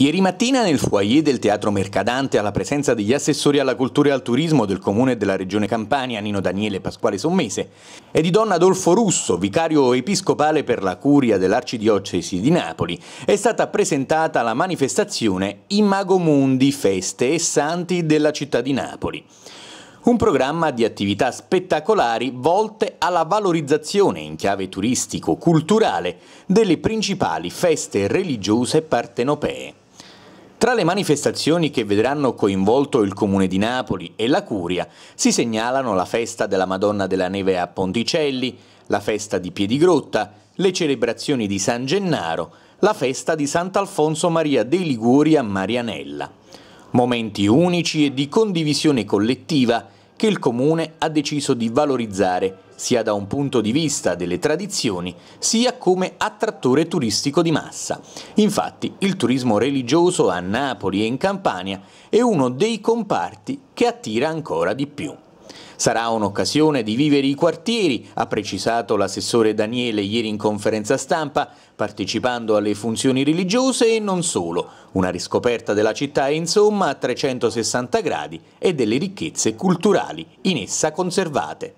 Ieri mattina nel foyer del Teatro Mercadante, alla presenza degli assessori alla cultura e al turismo del Comune e della Regione Campania, Nino Daniele Pasquale Sommese, e di Don Adolfo Russo, vicario episcopale per la curia dell'Arcidiocesi di Napoli, è stata presentata la manifestazione Imago Mundi, Feste e Santi della città di Napoli. Un programma di attività spettacolari volte alla valorizzazione in chiave turistico-culturale delle principali feste religiose partenopee. Tra le manifestazioni che vedranno coinvolto il Comune di Napoli e la Curia si segnalano la festa della Madonna della Neve a Ponticelli, la festa di Piedigrotta, le celebrazioni di San Gennaro, la festa di Sant'Alfonso Maria dei Liguri a Marianella. Momenti unici e di condivisione collettiva che il Comune ha deciso di valorizzare, sia da un punto di vista delle tradizioni, sia come attrattore turistico di massa. Infatti il turismo religioso a Napoli e in Campania è uno dei comparti che attira ancora di più. Sarà un'occasione di vivere i quartieri, ha precisato l'assessore Daniele ieri in conferenza stampa, partecipando alle funzioni religiose e non solo. Una riscoperta della città insomma a 360 gradi e delle ricchezze culturali in essa conservate.